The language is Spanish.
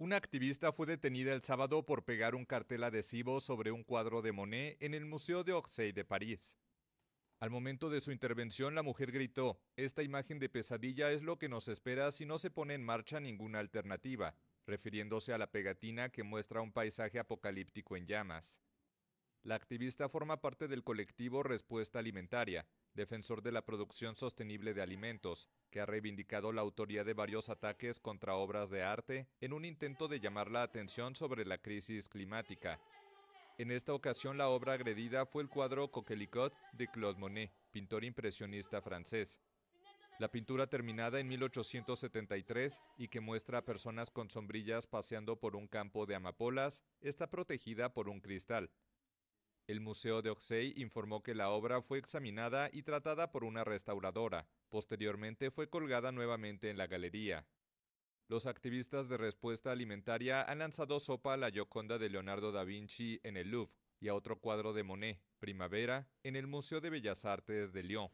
Una activista fue detenida el sábado por pegar un cartel adhesivo sobre un cuadro de Monet en el Museo de Orsay de París. Al momento de su intervención, la mujer gritó, Esta imagen de pesadilla es lo que nos espera si no se pone en marcha ninguna alternativa, refiriéndose a la pegatina que muestra un paisaje apocalíptico en llamas. La activista forma parte del colectivo Respuesta Alimentaria, defensor de la producción sostenible de alimentos, que ha reivindicado la autoría de varios ataques contra obras de arte en un intento de llamar la atención sobre la crisis climática. En esta ocasión la obra agredida fue el cuadro Coquelicot de Claude Monet, pintor impresionista francés. La pintura terminada en 1873 y que muestra a personas con sombrillas paseando por un campo de amapolas está protegida por un cristal, el Museo de Orsay informó que la obra fue examinada y tratada por una restauradora. Posteriormente fue colgada nuevamente en la galería. Los activistas de respuesta alimentaria han lanzado sopa a la Gioconda de Leonardo da Vinci en el Louvre y a otro cuadro de Monet, Primavera, en el Museo de Bellas Artes de Lyon.